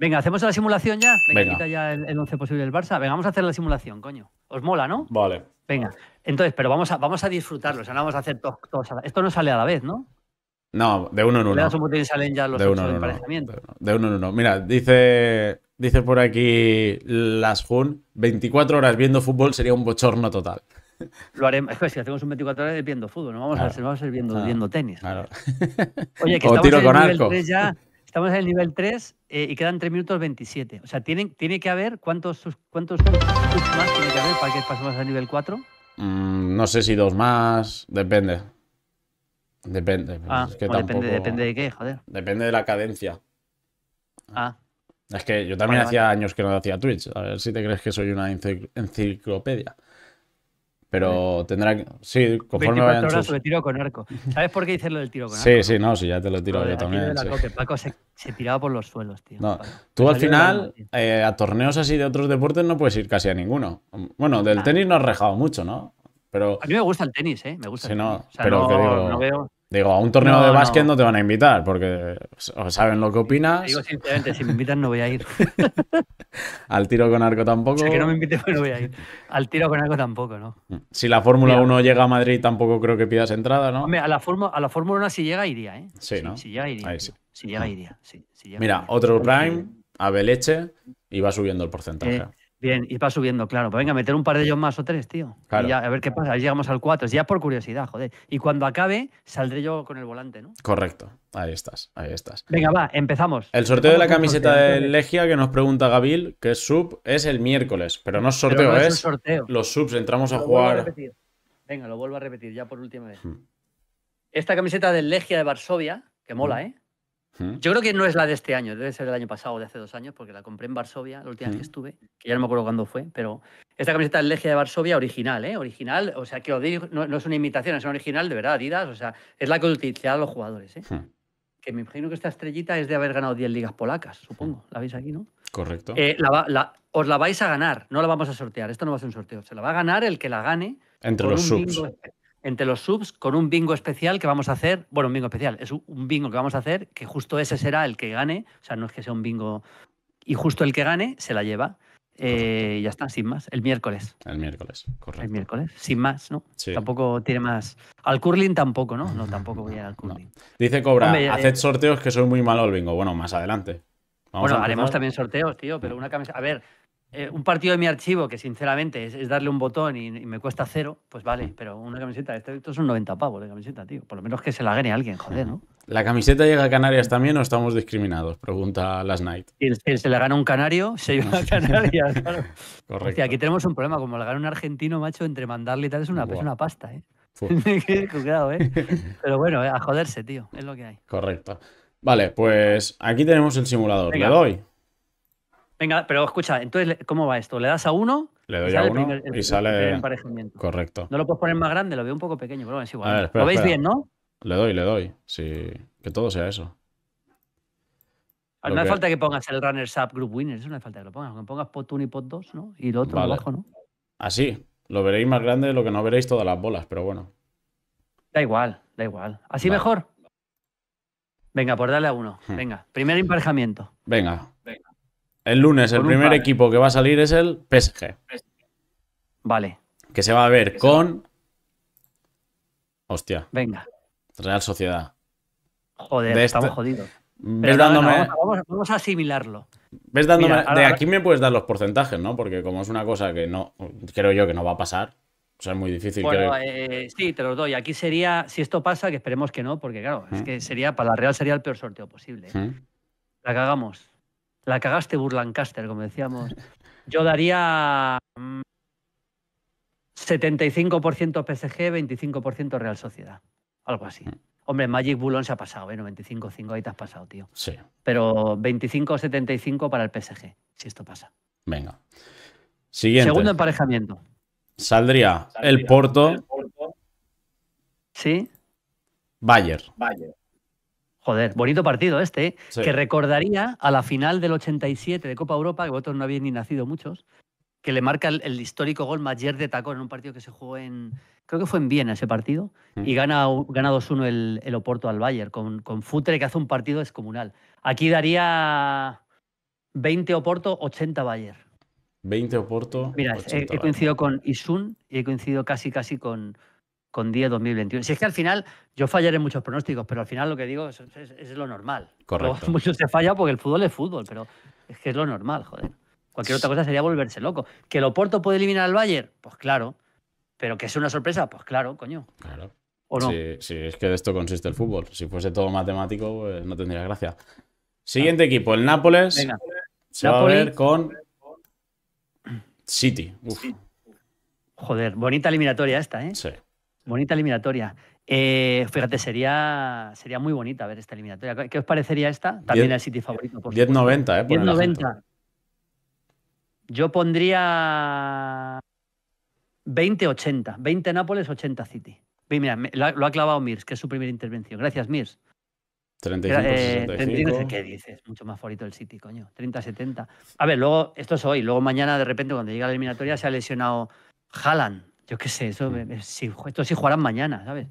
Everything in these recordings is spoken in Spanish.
Venga, ¿hacemos la simulación ya? Venga, quita ya el, once 11 posible del Barça. Venga, vamos a hacer la simulación, coño. ¿Os mola, no? Vale. Venga, entonces, pero vamos a, vamos a disfrutarlo, o sea, no vamos a hacer todos, Esto no sale a la vez, ¿no? No, de uno en uno. de uno, uno, de, uno en uno. Mira, dice, dice por aquí Las Jun, 24 horas viendo fútbol sería un bochorno total. Lo haremos. Es que si hacemos un 24 horas viendo fútbol, no vamos, a, ser, ah, viendo, tenis. Claro. Oye, que o estamos tiro en con 3 ya Estamos en el nivel 3 eh, y quedan 3 minutos 27. O sea, ¿tiene que haber cuántos, cuántos más tiene que haber para que pasemos al nivel 4? Mm, no sé si dos más, depende. Depende. Pues, ah, depende, depende de qué, joder. Depende de la cadencia. Ah. Es que yo también hacía años que no hacía Twitch. A ver si te crees que soy una enciclopedia. Pero tendrá que. Sí, conforme vayan. Horas sus... tiro con arco. ¿Sabes por qué dices lo del tiro con arco? Sí, sí, no, si ya te lo tiro yo también. Sí. Paco se, tiraba por los suelos, tío. No. Tú al final, eh, a torneos así de otros deportes no puedes ir casi a ninguno. Bueno, del tenis no has rejado mucho, ¿no? Pero... A mí me gusta el tenis, ¿eh? Me gusta. el tenis. no, pero no, que digo... no veo. Digo, a un torneo de básquet no. te van a invitar porque saben lo que opinas. digo sinceramente, si me invitan no voy a ir. Al tiro con arco tampoco. O que no me inviten pues no voy a ir. Al tiro con arco tampoco, ¿no? Si la Fórmula 1 llega a Madrid tampoco creo que pidas entrada, ¿no? a la Fórmula, a la Fórmula 1 si llega iría, ¿eh? Sí, ¿no? Si llega iría. Si llega iría, Mira, otro prime, a Beleche y va subiendo el porcentaje. Eh, Bien, y va subiendo, claro. Pues venga, meter un par de ellos más o tres, tío. Y ya, a ver qué pasa. Ahí llegamos al cuatro. Ya por curiosidad, joder. Y cuando acabe, saldré yo con el volante, ¿no? Correcto. Ahí estás, ahí estás. Venga, va, empezamos. El sorteo de la camiseta de ¿eh? Legia que nos pregunta Gabil, que es sub, es el miércoles. Pero no es sorteo, es, sorteo. los subs. Entramos a jugar. venga, lo vuelvo a repetir ya por última vez. Hmm. Esta camiseta de Legia de Varsovia, que mola, hmm. ¿eh? Yo creo que no es la de este año, debe ser del año pasado o de hace dos años, porque la compré en Varsovia, la última vez que estuve, que ya no me acuerdo cuándo fue, pero esta camiseta es Legia de Varsovia original, ¿eh? Original, o sea, que lo digo, no, es una imitación, es una original de verdad, Adidas, o sea, es la que utilizan los jugadores, ¿eh? Que me imagino que esta estrellita es de haber ganado 10 ligas polacas, supongo, la veis aquí, ¿no? Correcto. Eh, os la vais a ganar, no la vamos a sortear, esto no va a ser un sorteo, se la va a ganar el que la gane. Entre los subs entre los subs con un bingo especial que vamos a hacer. Bueno, un bingo especial, es un bingo que vamos a hacer, que justo ese será el que gane. O sea, no es que sea un bingo. Y justo el que gane se la lleva. Eh, ya está, sin más. El miércoles. El miércoles, correcto. El miércoles, sin más, ¿no? Tampoco tiene más. Al curling tampoco, ¿no? No, tampoco voy a ir al curling. Dice Cobra, haced eh, sorteos que soy muy malo el bingo. Bueno, más adelante. bueno, haremos también sorteos, tío, pero una camisa... A ver, eh, un partido de mi archivo, que sinceramente es, darle un botón y, me cuesta cero, pues vale, pero una camiseta, esto, son 90 pavos de camiseta, tío. Por lo menos que se la gane alguien, joder, ¿no? ¿La camiseta llega a Canarias también o estamos discriminados? Pregunta Last Night. El, se la gana un canario, se lleva a Canarias. Correcto. aquí tenemos un problema, como la gana un argentino, macho, entre mandarle y tal, es una, es una pasta, ¿eh? ¿eh? Pero bueno, eh, a joderse, tío, es lo que hay. Correcto. Vale, pues aquí tenemos el simulador. Le doy. Venga, pero escucha, entonces, ¿cómo va esto? ¿Le das a uno? Le doy a uno y sale. El Correcto. No lo puedes poner más grande, lo veo un poco pequeño, pero es igual. lo veis bien, ¿no? Le doy, le doy. Sí, que todo sea eso. Ah, no hace falta que pongas el Runner Up Group Winner, eso no hace falta que lo pongas. Que pongas pot 1 y pot 2, ¿no? Y lo otro abajo, ¿no? Así. Lo veréis más grande de lo que no veréis todas las bolas, pero bueno. Da igual, da igual. ¿Así mejor? Venga, por darle a uno. Hmm. Venga, primer emparejamiento. Venga. Venga. El lunes el primer equipo que va a salir es el PSG. Vale. Que se va a ver con... Hostia. Venga. Real Sociedad. Joder, estamos este- jodidos. Mm, ¿Ves dándome... Eh. Vamos, a asimilarlo. ¿Ves dándome... De aquí me puedes dar los porcentajes, ¿no? Porque como es una cosa que no... Creo yo que no va a pasar. O sea, es muy difícil. Eh, sí, te los doy. Aquí sería, si esto pasa, que esperemos que no, porque claro, es ¿Mm? que sería, para la Real sería el peor sorteo posible. ¿Eh? ¿Mm? La cagamos. La cagaste Burlancaster, como decíamos. Yo daría 75% PSG, 25% Real Sociedad. Algo así. Mm. Hombre, Magic Bulón se ha pasado, Bueno, 25 95-5 ahí te has pasado, tío. Sí. Pero 25-75 para el PSG, si esto pasa. Venga. Siguiente. Segundo emparejamiento. Saldría, el, Porto. el Porto. Sí. Bayer. Bayer. Joder, bonito partido este, ¿eh? que recordaría a la final del 87 de Copa Europa, que vosotros no habéis ni nacido muchos, que le marca el, histórico gol Mayer de tacón en un partido que se jugó en, creo que fue en Viena ese partido, mm. y gana, 2-1 el, Oporto al Bayern, con, con Futre que hace un partido descomunal. Aquí daría 20 Oporto, 80 Bayern. 20 Oporto. Mira, he, he, coincidido con Isun y he coincidido casi casi con, con 10 2021. Si es que al final, yo fallaré en muchos pronósticos, pero al final lo que digo es, lo normal. Correcto. mucho se falla porque el fútbol es fútbol, pero es que es lo normal, joder. Cualquier otra cosa sería volverse loco. ¿Que el Oporto puede eliminar al Bayern? Pues claro. ¿Pero que es una sorpresa? Pues claro, coño. Claro. ¿O no? Sí, es que de esto consiste el fútbol. Si fuese todo matemático, pues no tendría gracia. Siguiente equipo, el Nápoles. Se va a ver con City. Joder, bonita eliminatoria esta, ¿eh? Sí. Bonita eliminatoria. Eh, fíjate, sería, sería muy bonita ver esta eliminatoria. ¿Qué os parecería esta? También el City favorito. 10-90, ¿eh? 10-90. Yo pondría 20-80. 20 Nápoles, 80 City. Mira, lo ha clavado Mirs, que es su primera intervención. Gracias, Mirs. 35, eh, ¿Qué dices? Mucho más favorito el City, coño. 30-70. A ver, luego, esto es hoy. Luego mañana, de repente, cuando llega la eliminatoria, se ha lesionado Haaland. Yo qué sé, eso, mm. eh, eh, si, esto sí jugarán mañana, ¿sabes?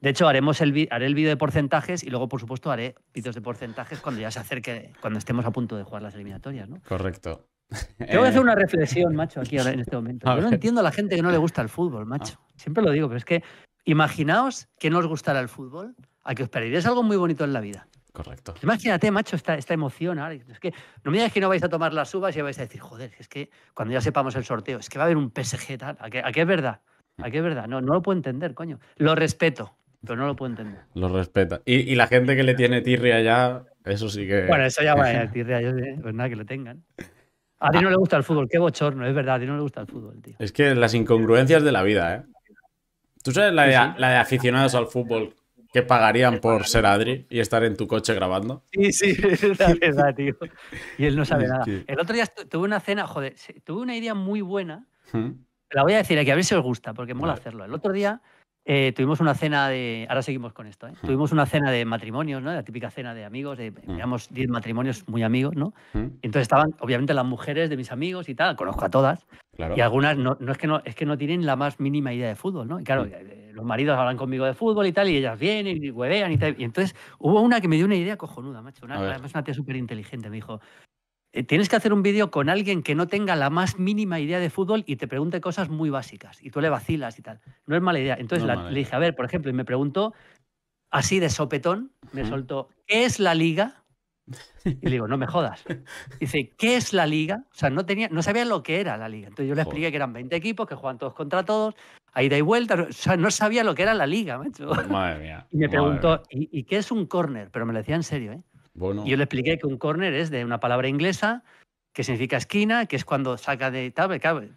De hecho, haremos el, haré el vídeo de porcentajes y luego, por supuesto, haré vídeos de porcentajes cuando ya se acerque, cuando estemos a punto de jugar las eliminatorias, ¿no? Correcto. Tengo que hacer eh. una reflexión, macho, aquí en este momento. Yo no entiendo a la gente que no le gusta el fútbol, ah. macho. Siempre lo digo, pero es que imaginaos que no os gustara el fútbol, a que os perderéis algo muy bonito en la vida. Correcto. Imagínate, macho, esta, esta emoción. Es que, no me digas que no vais a tomar las uvas y vais a decir, joder, es que cuando ya sepamos el sorteo, es que va a haber un PSG tal. ¿A qué, es verdad? ¿A qué es verdad? No, no lo puedo entender, coño. Lo respeto, pero no lo puedo entender. Lo respeto. Y, la gente que le tiene tirria allá, eso sí que. Bueno, eso ya va eh, a tirria, yo, es pues nada, que lo tengan. A ti no le gusta el fútbol, qué bochorno, es verdad, a ti no le gusta el fútbol, tío. Es que las incongruencias de la vida, ¿eh? Tú sabes la la de aficionados al fútbol que pagarían por ser Adri y estar en tu coche grabando. Sí, sí, es tío. Y él no sabe nada. El otro día tuve una cena, joder, tuve una idea muy buena. ¿Mm? La voy a decir aquí, a ver si os gusta, porque mola hacerlo. El otro día eh, tuvimos una cena de. Ahora seguimos con esto, ¿eh? ¿Mm? Tuvimos una cena de matrimonios, ¿no? La típica cena de amigos, de, digamos, ¿Mm? 10 matrimonios muy amigos, ¿no? Entonces estaban, obviamente, las mujeres de mis amigos y tal, conozco a todas. Y algunas, no, no, es que no, es que no tienen la más mínima idea de fútbol, ¿no? Y claro, eh, los maridos hablan conmigo de fútbol y tal, y ellas vienen y huevean y tal. Y entonces hubo una que me dio una idea cojonuda, macho. Una, además, una tía súper inteligente me dijo, eh, tienes que hacer un vídeo con alguien que no tenga la más mínima idea de fútbol y te pregunte cosas muy básicas y tú le vacilas y tal. No es mala idea. Entonces le ¿eh? dije, a ver, por ejemplo, y me preguntó así de sopetón, me soltó, ¿qué es la liga? Y le digo, no me jodas. Dice, ¿qué es la liga? O sea, no, tenía, no sabía lo que era la liga. Entonces yo le expliqué que eran 20 equipos, que juegan todos contra todos, Ahí da y vuelta. no sabía lo que era la liga, macho. Madre mía. Y me preguntó, ¿y, qué es un corner? Pero me lo decía en serio, ¿eh? Y yo le expliqué que un corner es de una palabra inglesa que significa esquina, que es cuando saca de tabla. cabe.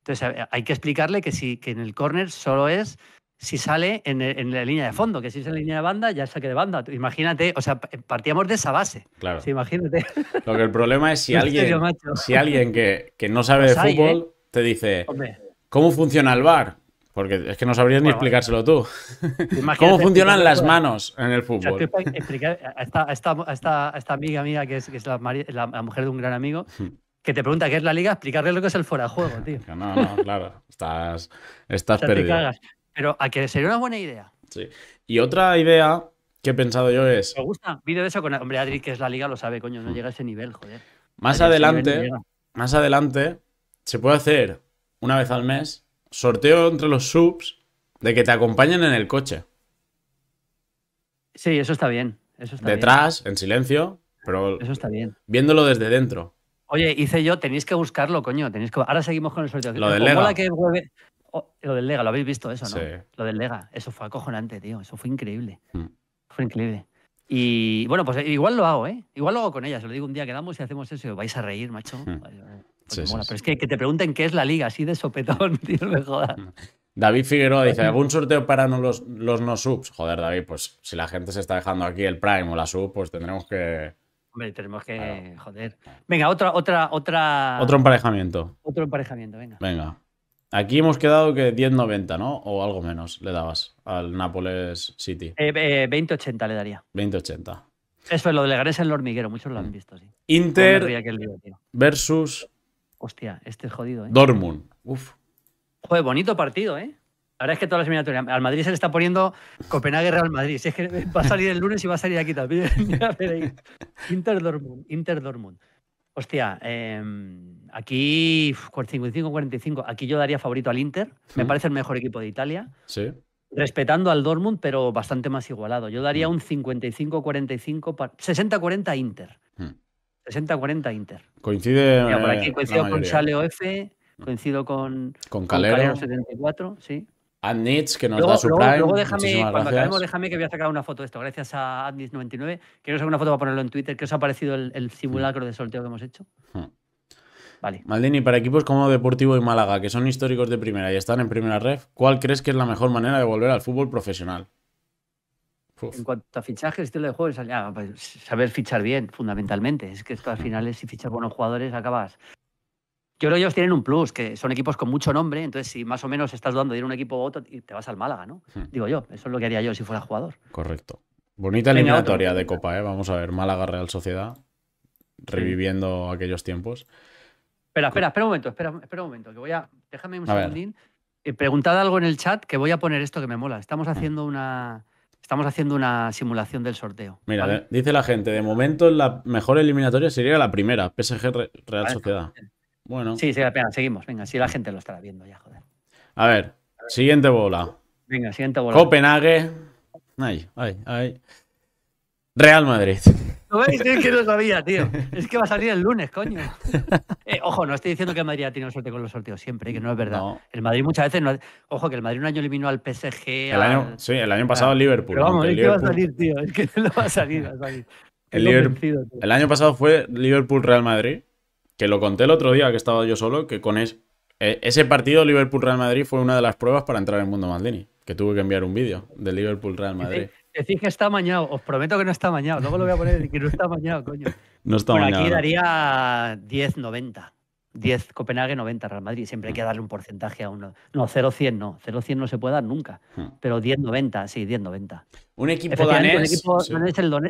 Entonces eh, hay que explicarle que, si, que en el corner solo es si sale en, la línea de fondo, que si es en la línea de banda, ya saque de banda. Imagínate, o sea, eh, partíamos de esa base. Claro. imagínate. Lo que el problema es si alguien, si alguien que, no sabe pues de fútbol ¿eh? te dice, ¿cómo funciona el bar? Porque es que no sabrías ni explicárselo tú. ¿Cómo funcionan las manos en el fútbol? a, esta, a, esta, amiga mía, que es, la, mujer de un gran amigo, hmm. que te pregunta qué es la liga, explicarle lo que es el fuera de juego, tío. No, no, claro. Estás, estás perdido. Pero a que sería una buena idea. Sí. Y otra idea que he pensado yo es... Me gusta. Vídeo de eso con... Hombre, Adri, que es la liga, lo sabe, coño. No hmm. llega a ese nivel, joder. Más adelante, más adelante, se puede hacer una vez al mes sorteo entre los subs de que te acompañen en el coche. Sí, eso está bien. Eso Detrás, en silencio, pero. Eso está bien. Viéndolo desde dentro. Oye, hice yo, tenéis que buscarlo, coño. Tenéis que... Ahora seguimos con el sorteo. Lo del Lega. Oh, lo del Lega, lo habéis visto eso, ¿no? Lo del Lega. Eso fue acojonante, tío. Eso fue increíble. Mm. Fue increíble. Y bueno, pues eh, igual lo hago, ¿eh? Igual lo hago con ella. Se lo digo un día, quedamos y hacemos eso y vais a reír, macho. Mm bueno, pero es que, te pregunten qué es la liga, así de sopetón, tío, me jodas. David Figueroa dice, pues ¿algún sorteo para no los, los, no subs? Joder, David, pues si la gente se está dejando aquí el Prime o la sub, pues tendremos que... Hombre, tenemos que... Joder. Venga, otra, otra, otra... Otro emparejamiento. Otro emparejamiento, venga. Venga. Aquí hemos quedado que 10.90, ¿no? O algo menos le dabas al Nápoles City. 20.80 eh, eh, le daría. 20.80. Eso es lo de Leganés el hormiguero, muchos lo han mm. visto, sí. Inter versus Hostia, este es jodido, ¿eh? Dortmund. Uf. Joder, bonito partido, ¿eh? La verdad es que todas las miniaturas. Al Madrid se le está poniendo Copenhague Real Madrid. Si es que va a salir el lunes y va a salir aquí también. Inter Dortmund, Inter Dortmund. Hostia, em, aquí 55-45. Aquí yo daría favorito al Inter. Me parece el mejor equipo de Italia. Sí. Respetando al Dortmund, pero bastante más igualado. Yo daría un 55-45, 60-40 Inter. Hmm. 60-40 Inter. Coincide. Mira, por aquí eh, coincido con Chaleo F, coincido con, con, Calero. 74, sí. que nos da su prime. Luego déjame, cuando acabemos, déjame que voy a sacar una foto de esto. Gracias a adnitz 99 Quiero sacar una foto para ponerlo en Twitter. ¿Qué os ha parecido el, simulacro de sorteo que hemos hecho? Hmm. Vale. Maldini, para equipos como Deportivo y Málaga, que son históricos de primera y están en primera ref, ¿cuál crees que es la mejor manera de volver al fútbol profesional? En cuanto a fichajes, estilo de juego, ah, pues, saber fichar bien, fundamentalmente. Es que esto al final, si fichas buenos jugadores, acabas. Yo creo que ellos tienen un plus, que son equipos con mucho nombre, entonces si más o menos estás dudando de ir a un equipo u otro, te vas al Málaga, ¿no? Hmm. Digo yo, eso es lo que haría yo si fuera jugador. Correcto. Bonita eliminatoria de Copa, ¿eh? Vamos a ver, Málaga Real Sociedad, reviviendo aquellos tiempos. Espera, espera, espera un momento, espera, espera un momento, que voy a. Déjame un segundín. Eh, preguntad algo en el chat que voy a poner esto que me mola. Estamos hmm. haciendo una, Estamos haciendo una simulación del sorteo. Mira, eh, dice la gente, de momento la mejor eliminatoria sería la primera, PSG Real Sociedad. Bueno. Sí, sí, seguimos. Venga, si la gente lo estará viendo ya, joder. A ver, siguiente bola. Venga, siguiente bola. Copenhague. Ay, ay, ay. Real Madrid. No voy que no sabía, tío. Es que va a salir el lunes, coño. Eh, ojo, no estoy diciendo que el Madrid ha tenido suerte con los sorteos siempre, que no es verdad. El Madrid muchas veces no. Ojo, que el Madrid un año eliminó al PSG. El año, Sí, el año pasado el ah, Liverpool. Pero vamos, es que va a salir, tío. Es que no va a salir, a El, año pasado fue Liverpool-Real Madrid, que lo conté el otro día que estaba yo solo, que con eh, ese partido Liverpool-Real Madrid fue una de las pruebas para entrar en el Mundo Maldini, que tuve que enviar un vídeo de Liverpool-Real Madrid. Decís que está mañado, os prometo que no está mañado, luego lo voy a poner que no está mañado, coño. No está bueno, Aquí daría 10-90. 10 Copenhague, 90 Real Madrid. Siempre hay que darle un porcentaje a uno. No, 0-100 no. 0-100 no se puede dar nunca. Ah. Pero 10-90, sí, 10-90. Un equipo danés. El equipo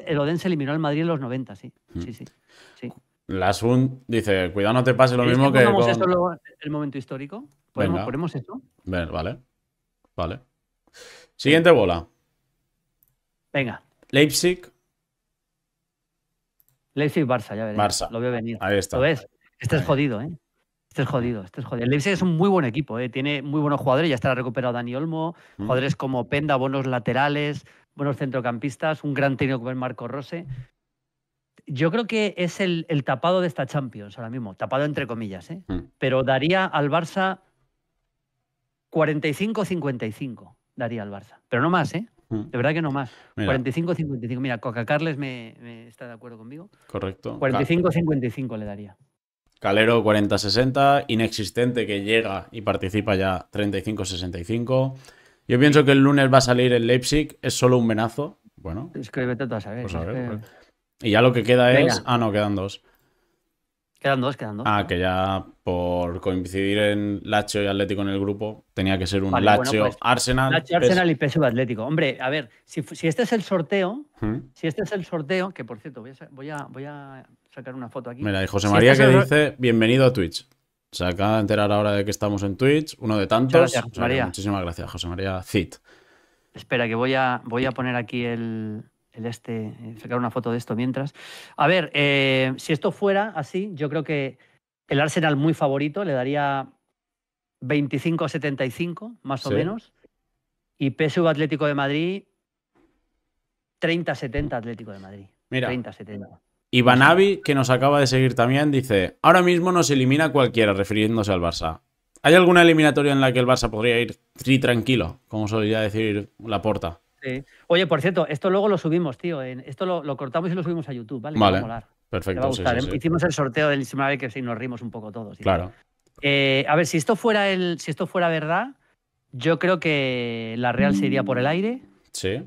el, Odense eliminó al Madrid en los 90, mm. sí. Sí, sí. La Sun dice: Cuidado, no te pase lo mismo que. Con... Esto luego, el momento histórico? ¿Ponemos, eso? ponemos esto? Vale, vale. Siguiente bola. Venga. Leipzig. Leipzig-Barça, ya veré. Barça. Lo veo venir. Ahí está. ¿Lo ves? Este es jodido, ¿eh? Este es jodido, este es jodido. Leipzig es un muy buen equipo, ¿eh? tiene muy buenos jugadores, ya está recuperado Dani Olmo, mm. jugadores como Penda, buenos laterales, buenos centrocampistas, un gran técnico como el Marco Rose. Yo creo que es el, tapado de esta Champions ahora mismo, tapado entre comillas, ¿eh? Mm. pero daría al Barça 45-55, daría al Barça, pero no más, ¿eh? Mm. De verdad que no más. 45-55. Mira, Coca Carles me, está de acuerdo conmigo. Correcto. 45-55 le daría. Calero 40-60. Inexistente que llega y participa ya 35-65. Yo pienso que el lunes va a salir el Leipzig. Es solo un venazo. Bueno. escríbete a pues Y ya lo que queda es. Ah, no, quedan dos. Quedan dos, quedan dos. Ah, que ya por coincidir en Lazio y Atlético en el grupo, tenía que ser un Lacho Lazio, pues, Arsenal. Lazio, Arsenal y PSV Atlético. Hombre, a ver, si, este es el sorteo, ¿Mm? si este es el sorteo, que por cierto, voy a, voy a, sacar una foto aquí. Mira, y José María este que dice, bienvenido a Twitch. Se acaba de enterar ahora de que estamos en Twitch, uno de tantos. Gracias, María. muchísimas gracias, José María. Zit. Espera, que voy a, voy a poner aquí el, el este, eh, sacar una foto de esto mientras. A ver, eh, si esto fuera así, yo creo que el Arsenal muy favorito le daría 25 a 75, más o menos. Y PSV Atlético de Madrid, 30 70 Atlético de Madrid. Mira. 30 70. que nos acaba de seguir también, dice: Ahora mismo nos elimina cualquiera, refiriéndose al Barça. ¿Hay alguna eliminatoria en la que el Barça podría ir tri tranquilo, como solía decir la porta? Oye, por cierto, esto luego lo subimos, tío. esto lo, cortamos y lo subimos a YouTube, ¿vale? molar. Perfecto. ¿eh? Hicimos el sorteo del semana que sí, nos rimos un poco todos. Claro. Eh, a ver, si esto fuera el, si esto fuera verdad, yo creo que la Real se iría por el aire. Sí.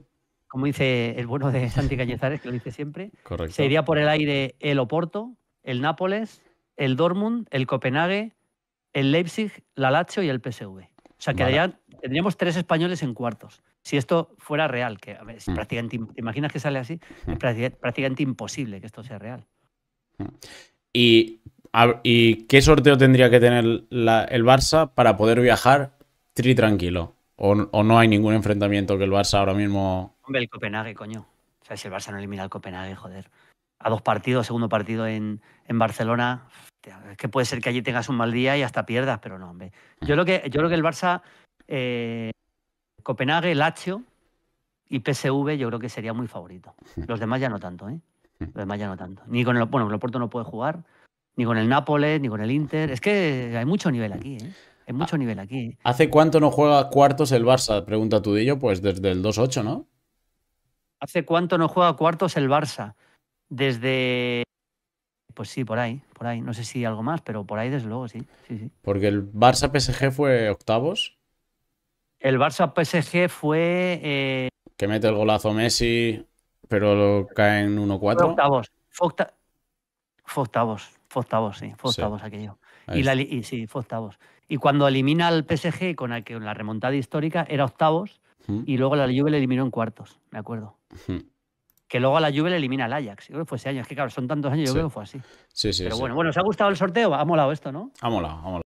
Como dice el bueno de Santi Cañizares, que lo dice siempre. Correcto. Se iría por el aire el Oporto, el Nápoles, el Dortmund, el Copenhague, el Leipzig, la Lazio y el PSV. O sea, que allá tendríamos tres españoles en cuartos si esto fuera real, que es mm. prácticamente, imaginas que sale así? Es mm. prácticamente imposible que esto sea real. Mm. ¿Y, qué sorteo tendría que tener el Barça para poder viajar tri tranquilo? O, no hay ningún enfrentamiento que el Barça ahora mismo... Hombre, el Copenhague, coño. O sea, si el Barça no elimina al el Copenhague, joder. A dos partidos, segundo partido en, en Barcelona, es que puede ser que allí tengas un mal día y hasta pierdas, pero no, hombre. Yo creo que, yo creo que el Barça eh, Copenhague, Lazio y PSV yo creo que sería muy favorito. Hmm. Los demás ya no tanto, ¿eh? Hmm. Los demás ya no tanto. Ni con el, bueno, el Porto no puede jugar, ni con el Nápoles, ni con el Inter. Es que hay mucho nivel aquí, ¿eh? Hay mucho ah, nivel aquí. ¿Hace cuánto no juega cuartos el Barça? Pregunta Tudillo, pues desde el 2-8, ¿no? ¿Hace cuánto no juega cuartos el Barça? Desde. Pues sí, por ahí, por ahí. No sé si algo más, pero por ahí desde luego, sí. sí. Porque el Barça PSG fue octavos. El Barça PSG fue. Eh, que mete el golazo Messi, pero cae en 1-4. Octavos. Fue, octavos. octavos, sí. Fue octavos aquello. Y, sí, fue octavos. Y cuando elimina al PSG con la, remontada histórica, era octavos. Y luego la Juve le eliminó en cuartos, me acuerdo. que luego a la Juve le elimina al Ajax. Yo creo que fue ese año. Es que claro, son tantos años, yo creo que fue así. Sí, sí. Pero bueno, bueno, ¿os ha gustado el sorteo? Ha molado esto, ¿no? Ha molado, ha molado.